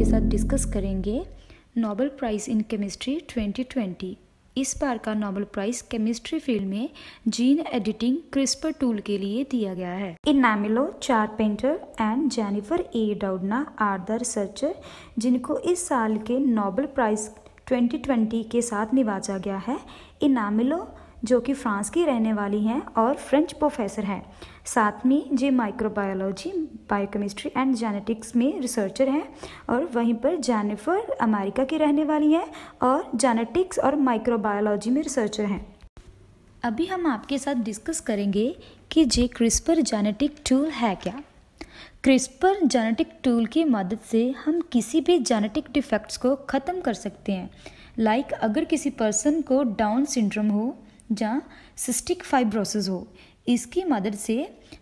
आपके साथ डिस्कस करेंगे नोबल प्राइज़ इन केमिस्ट्री 2020 इस बार का नोबल प्राइज़ केमिस्ट्री फील्ड में जीन एडिटिंग क्रिस्पर टूल के लिए दिया गया है इन नामिलो Charpentier and Jennifer A Doudna are the researcher जिनको इस साल के नोबल प्राइज़ 2020 के साथ निवाजा गया है इनामिलो जो कि फ्रांस की रहने वाली हैं और फ्रेंच प्रोफेसर हैं साथ में जे माइक्रोबायोलॉजी बायोकेमिस्ट्री एंड जेनेटिक्स में रिसर्चर हैं और वहीं पर जैनिफर अमेरिका की रहने वाली हैं और जेनेटिक्स और माइक्रोबायोलॉजी में रिसर्चर हैं अभी हम आपके साथ डिस्कस करेंगे कि जे क्रिस्पर जेनेटिक टूल है क्या क्रिस्पर जेनेटिक टूल की मदद से हम किसी भी जेनेटिक डिफेक्ट्स को ख़त्म कर सकते हैं लाइक like अगर किसी पर्सन को डाउन सिंड्रोम हो जहाँ सिस्टिक फाइब्रोसिस हो इसकी मदद से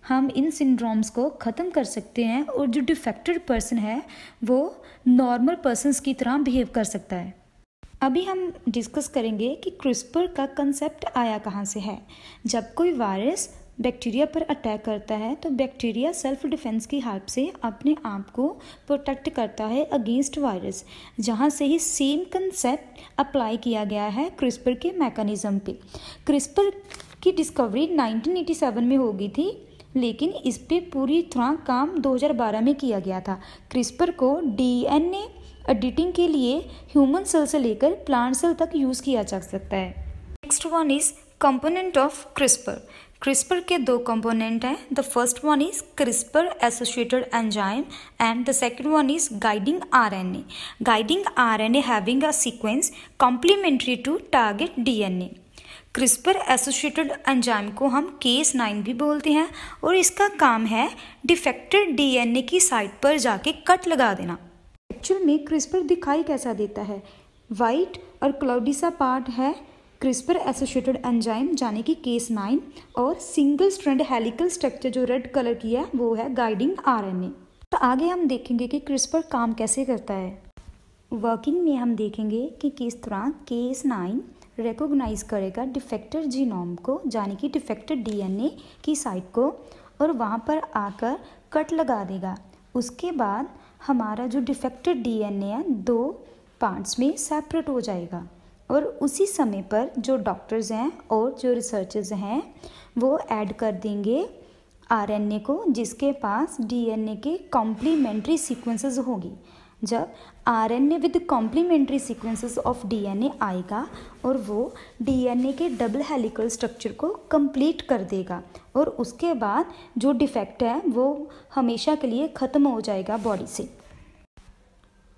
हम इन सिंड्रोम्स को ख़त्म कर सकते हैं और जो डिफेक्टेड पर्सन है वो नॉर्मल पर्सनस की तरह बिहेव कर सकता है अभी हम डिस्कस करेंगे कि क्रिस्पर का कंसेप्ट आया कहाँ से है जब कोई वायरस बैक्टीरिया पर अटैक करता है तो बैक्टीरिया सेल्फ डिफेंस की हेल्प से अपने आप को प्रोटेक्ट करता है अगेंस्ट वायरस जहाँ से ही सेम कंसेप्ट अप्लाई किया गया है क्रिस्पर के मैकेनिज़्म पे क्रिस्पर की डिस्कवरी 1987 में हो गई थी लेकिन इस पर पूरी तरह काम 2012 में किया गया था क्रिस्पर को डीएनए एडिटिंग के लिए ह्यूमन सेल से लेकर प्लांट सेल तक यूज़ किया जा सकता है next one is component of CRISPR CRISPR के दो कंपोनेंट हैं the first one is CRISPR associated enzyme and the second one is guiding RNA guiding RNA having a sequence complementary to target DNA CRISPR associated enzyme को हम case nine भी बोलते हैं और इसका काम है डिफेक्टेड डीएनए की साइट पर जाके कट लगा देना एक्चुअल में क्रिस्पर दिखाई कैसा देता है वाइट और क्लाउडी सा पार्ट है क्रिस्पर एसोसिएटेड एंजाइम यानी कि केस नाइन और सिंगल स्ट्रैंड हेलिकल स्ट्रक्चर जो रेड कलर की है वो है गाइडिंग आरएनए तो आगे हम देखेंगे कि क्रिस्पर काम कैसे करता है वर्किंग में हम देखेंगे कि किस तरह केस नाइन रिकोगनाइज करेगा डिफेक्टेड जीनोम को यानी कि डिफेक्टेड डीएनए की साइट को और वहाँ पर आकर कट लगा देगा उसके बाद हमारा जो डिफेक्टेड डीएनए है दो पार्ट्स में सेपरेट हो जाएगा और उसी समय पर जो डॉक्टर्स हैं और जो रिसर्चर्स हैं वो ऐड कर देंगे आरएनए को जिसके पास डीएनए के कॉम्प्लीमेंट्री सीक्वेंसेस होगी जब RNA with complementary sequences of DNA आएगा और वो डीएनए के डबल हेलिकल स्ट्रक्चर को कंप्लीट कर देगा और उसके बाद जो डिफेक्ट है वो हमेशा के लिए ख़त्म हो जाएगा बॉडी से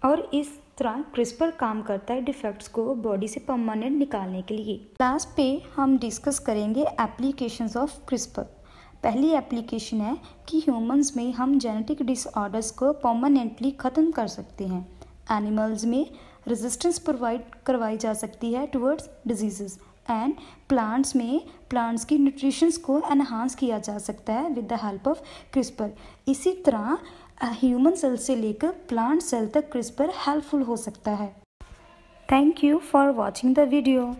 और इस तुरंत क्रिस्पर काम करता है डिफेक्ट्स को बॉडी से परमानेंट निकालने के लिए लास्ट पे हम डिस्कस करेंगे एप्लीकेशंस ऑफ क्रिस्पर पहली एप्लीकेशन है कि ह्यूमंस में हम जेनेटिक डिसऑर्डर्स को परमानेंटली ख़त्म कर सकते हैं एनिमल्स में रेजिस्टेंस प्रोवाइड करवाई जा सकती है टुवर्ड्स डिजीज़ एंड प्लांट्स में प्लांट्स की न्यूट्रिशंस को एनहांस किया जा सकता है with the help of CRISPR इसी तरह ह्यूमन सेल से लेकर प्लांट सेल तक क्रिस्पर हेल्पफुल हो सकता है thank you for watching the video